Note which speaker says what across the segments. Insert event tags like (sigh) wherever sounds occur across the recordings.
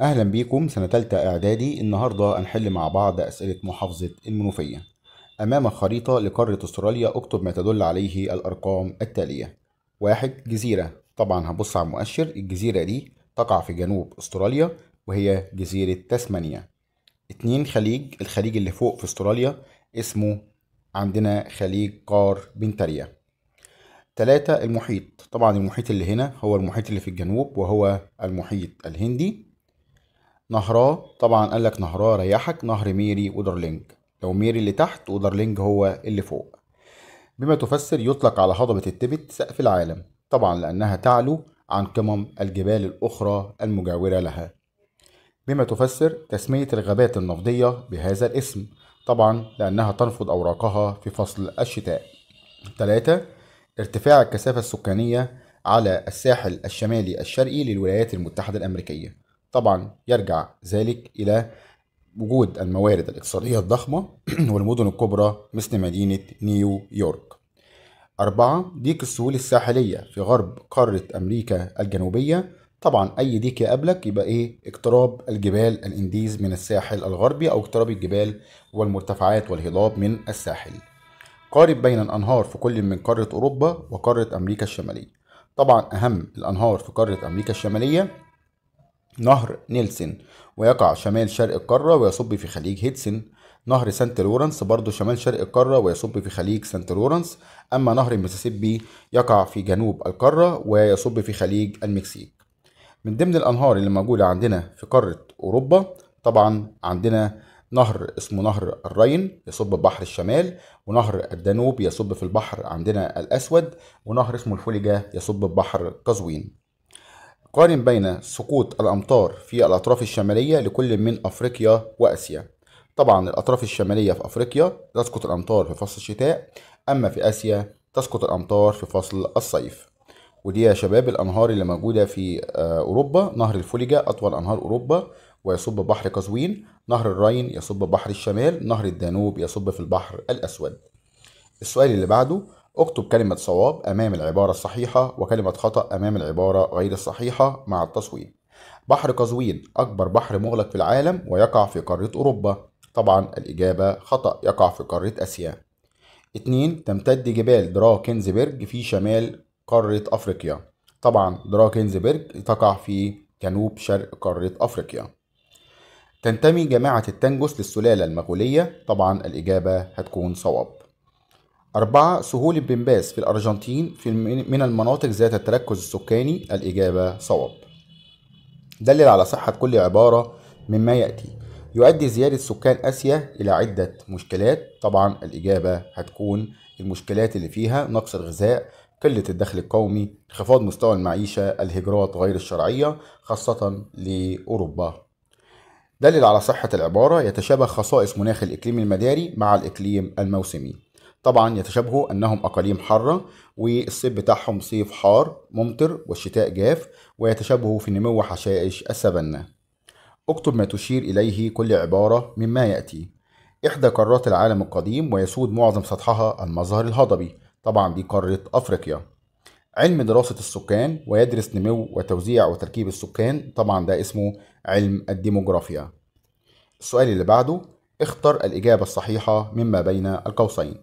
Speaker 1: اهلا بيكم سنة تالتة اعدادي النهاردة هنحل مع بعض اسئلة محافظة المنوفية أمام خريطة لقارة استراليا اكتب ما تدل عليه الارقام التالية واحد جزيرة طبعا هبص على المؤشر الجزيرة دي تقع في جنوب استراليا وهي جزيرة تسمانيا اتنين خليج الخليج اللي فوق في استراليا اسمه عندنا خليج قار بنتاريا تلاتة المحيط طبعا المحيط اللي هنا هو المحيط اللي في الجنوب وهو المحيط الهندي نهراه طبعا قال لك نهراه ريحك نهر ميري ودرلينج لو ميري اللي تحت ودرلينج هو اللي فوق بما تفسر يطلق على هضبة التبت سقف العالم طبعا لأنها تعلو عن قمم الجبال الأخرى المجاورة لها بما تفسر تسمية الغابات النفضية بهذا الاسم طبعا لأنها تنفض أوراقها في فصل الشتاء 3 ارتفاع الكثافة السكانية على الساحل الشمالي الشرقي للولايات المتحدة الأمريكية طبعا يرجع ذلك إلى وجود الموارد الاقتصادية الضخمة (clears throat) والمدن الكبرى مثل مدينة نيويورك أربعة ديك السهول الساحلية في غرب قارة أمريكا الجنوبية طبعا أي ديك يقابلك يبقى إيه اقتراب الجبال الإنديز من الساحل الغربي أو اقتراب الجبال والمرتفعات والهضاب من الساحل قارب بين الأنهار في كل من قارة أوروبا وقارة أمريكا الشمالية طبعا أهم الأنهار في قارة أمريكا الشمالية نهر نيلسن ويقع شمال شرق القارة ويصب في خليج هيدسن نهر سانت لورنس برضه شمال شرق القارة ويصب في خليج سانت لورنس أما نهر المسيسيبي يقع في جنوب القارة ويصب في خليج المكسيك من ضمن الأنهار اللي موجودة عندنا في قارة أوروبا طبعا عندنا نهر اسمه نهر الراين يصب بحر الشمال ونهر الدانوب يصب في البحر عندنا الأسود ونهر اسمه الفوليجا يصب بحر قزوين قارن بين سقوط الأمطار في الأطراف الشمالية لكل من أفريقيا وآسيا طبعا الأطراف الشمالية في أفريقيا تسقط الأمطار في فصل الشتاء أما في آسيا تسقط الأمطار في فصل الصيف ودي يا شباب الأنهار اللي موجودة في آه، أوروبا نهر الفولجا أطول أنهار أوروبا ويصب بحر قزوين نهر الراين يصب بحر الشمال نهر الدانوب يصب في البحر الأسود السؤال اللي بعده اكتب كلمة صواب أمام العبارة الصحيحة وكلمة خطأ أمام العبارة غير الصحيحة مع التصويب بحر قزوين أكبر بحر مغلق في العالم ويقع في قارة أوروبا طبعا الإجابة خطأ يقع في قارة آسيا 2 تمتد جبال دراكنزبرج في شمال قارة أفريقيا طبعا دراكنزبرج تقع في جنوب شرق قارة أفريقيا تنتمي جماعة التنجس للسلالة المغولية طبعا الإجابة هتكون صواب أربعة سهولة بن في الأرجنتين في من المناطق ذات التركز السكاني الإجابة صواب دلل على صحة كل عبارة مما يأتي يؤدي زيادة سكان آسيا إلى عدة مشكلات طبعا الإجابة هتكون المشكلات اللي فيها نقص الغذاء قلة الدخل القومي انخفاض مستوى المعيشة الهجرات غير الشرعية خاصة لأوروبا دلل على صحة العبارة يتشابه خصائص مناخ الإقليم المداري مع الإقليم الموسمي طبعا يتشابهوا انهم اقاليم حاره والصيف بتاعهم صيف حار ممطر والشتاء جاف ويتشابهوا في نمو حشائش السفنة اكتب ما تشير اليه كل عباره مما ياتي احدى قارات العالم القديم ويسود معظم سطحها المظهر الهضبي طبعا دي قاره افريقيا علم دراسة السكان ويدرس نمو وتوزيع وتركيب السكان طبعا ده اسمه علم الديموغرافيا السؤال اللي بعده اختر الإجابة الصحيحة مما بين القوسين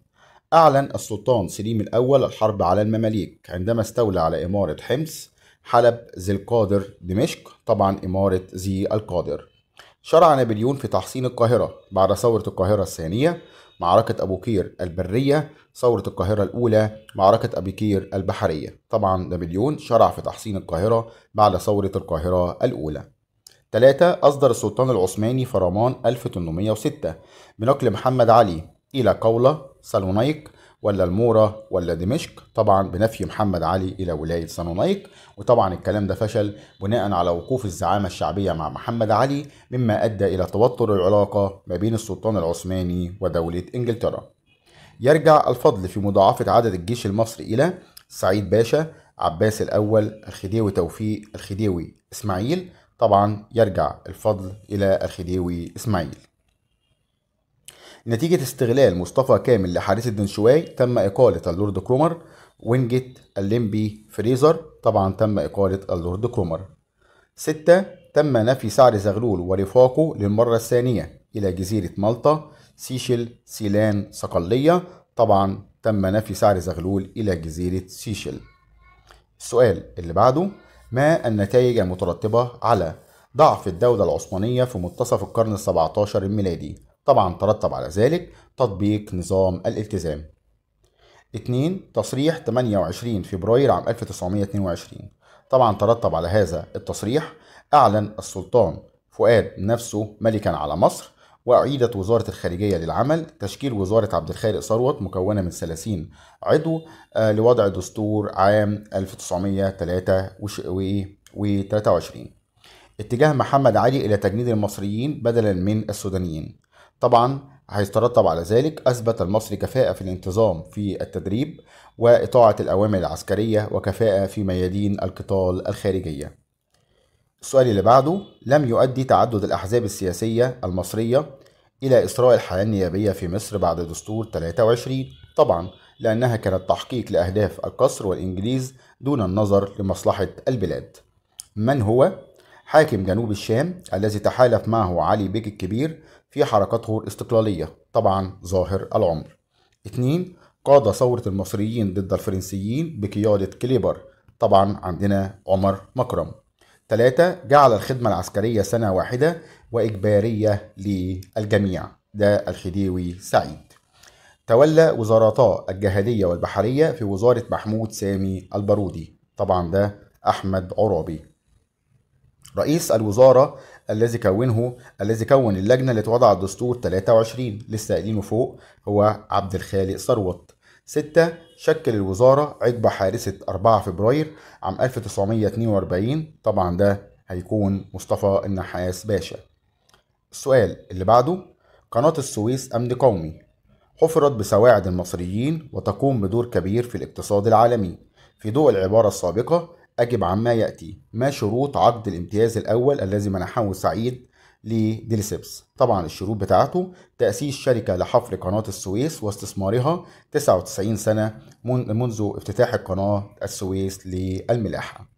Speaker 1: أعلن السلطان سليم الأول الحرب على المماليك عندما استولى على إمارة حمص حلب ذي القادر دمشق طبعا إمارة ذي القادر شرع نابليون في تحصين القاهرة بعد ثورة القاهرة الثانية معركة أبو كير البرية ثورة القاهرة الأولى معركة أبي كير البحرية طبعا نابليون شرع في تحصين القاهرة بعد ثورة القاهرة الأولى 3. أصدر السلطان العثماني فرمان 1806 بنقل محمد علي إلى قولة سالونيك ولا المورة ولا دمشق طبعا بنفي محمد علي إلى ولاية سانونايك وطبعا الكلام ده فشل بناء على وقوف الزعامة الشعبية مع محمد علي مما أدى إلى توتر العلاقة ما بين السلطان العثماني ودولة إنجلترا يرجع الفضل في مضاعفة عدد الجيش المصري إلى سعيد باشا عباس الأول الخديوي توفيق الخديوي إسماعيل طبعا يرجع الفضل إلى الخديوي إسماعيل نتيجة استغلال مصطفى كامل لحارس الدنشواي تم إقالة اللورد كرومر وينجت الليمبي فريزر طبعا تم إقالة اللورد كرومر ستة تم نفي سعر زغلول ورفاقه للمرة الثانية إلى جزيرة مالطا سيشل سيلان صقلية طبعا تم نفي سعر زغلول إلى جزيرة سيشل السؤال اللي بعده ما النتائج المترتبة على ضعف الدولة العثمانية في منتصف القرن السبعتاشر الميلادي طبعا ترتب على ذلك تطبيق نظام الالتزام 2 تصريح 28 فبراير عام 1922 طبعا ترتب على هذا التصريح أعلن السلطان فؤاد نفسه ملكا على مصر وأعيدت وزارة الخارجية للعمل تشكيل وزارة عبد الخالق ثروت مكونة من 30 عضو آه، لوضع دستور عام 1923 اتجاه محمد علي إلى تجنيد المصريين بدلا من السودانيين طبعا هيترتب على ذلك أثبت المصري كفاءة في الانتظام في التدريب وإطاعة الأوامر العسكرية وكفاءة في ميادين القتال الخارجية السؤال اللي بعده لم يؤدي تعدد الأحزاب السياسية المصرية إلى إسراء الحياة النيابية في مصر بعد دستور 23 طبعا لأنها كانت تحقيق لأهداف القصر والإنجليز دون النظر لمصلحة البلاد من هو حاكم جنوب الشام الذي تحالف معه علي بيك الكبير في حركته الاستقلالية طبعا ظاهر العمر 2 قاد ثورة المصريين ضد الفرنسيين بقيادة كليبر طبعا عندنا عمر مكرم 3 جعل الخدمة العسكرية سنة واحدة وإجبارية للجميع ده الخديوي سعيد تولى وزارتا الجهادية والبحرية في وزارة محمود سامي البارودي طبعا ده أحمد عرابي رئيس الوزارة الذي كونه الذي كون اللجنة التي وضعت الدستور 23 لسه قايلينه فوق هو عبد الخالق ثروت ستة شكل الوزارة عقب حادثة 4 فبراير عام 1942 طبعا ده هيكون مصطفى النحاس باشا السؤال اللي بعده قناة السويس أمن قومي حفرت بسواعد المصريين وتقوم بدور كبير في الاقتصاد العالمي في ضوء العبارة السابقة أجب عما يأتي ما شروط عقد الامتياز الأول الذي منحه سعيد لديليسيبس طبعا الشروط بتاعته تأسيس شركة لحفر قناة السويس واستثمارها 99 سنة منذ افتتاح القناة السويس للملاحة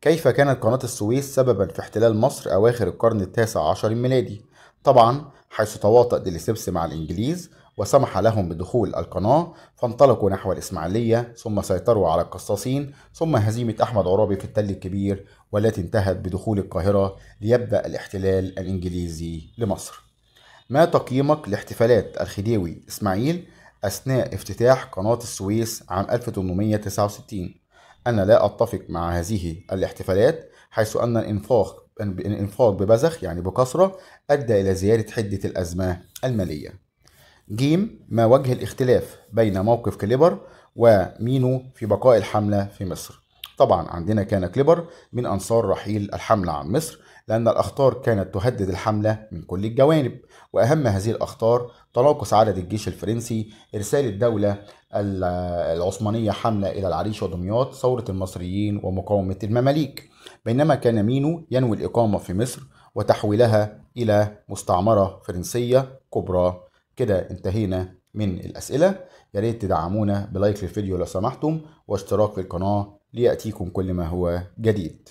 Speaker 1: كيف كانت قناة السويس سببا في احتلال مصر أواخر القرن التاسع عشر الميلادي طبعا حيث تواطأ ديليسيبس مع الإنجليز وسمح لهم بدخول القناة فانطلقوا نحو الإسماعيلية ثم سيطروا على القصاصين ثم هزيمة أحمد عرابي في التل الكبير والتي انتهت بدخول القاهرة ليبدأ الاحتلال الإنجليزي لمصر ما تقييمك لاحتفالات الخديوي إسماعيل أثناء افتتاح قناة السويس عام 1869 أنا لا أتفق مع هذه الاحتفالات حيث أن الإنفاق الإنفاق ببذخ يعني بكثرة أدى إلى زيادة حدة الأزمة المالية ج ما وجه الاختلاف بين موقف كليبر ومينو في بقاء الحملة في مصر طبعا عندنا كان كليبر من أنصار رحيل الحملة عن مصر لأن الأخطار كانت تهدد الحملة من كل الجوانب وأهم هذه الأخطار تناقص عدد الجيش الفرنسي إرسال الدولة العثمانية حملة إلى العريش ودمياط ثورة المصريين ومقاومة المماليك بينما كان مينو ينوي الإقامة في مصر وتحويلها إلى مستعمرة فرنسية كبرى كده انتهينا من الأسئلة يا ريت تدعمونا بلايك للفيديو لو سمحتم واشتراك القناة ليأتيكم كل ما هو جديد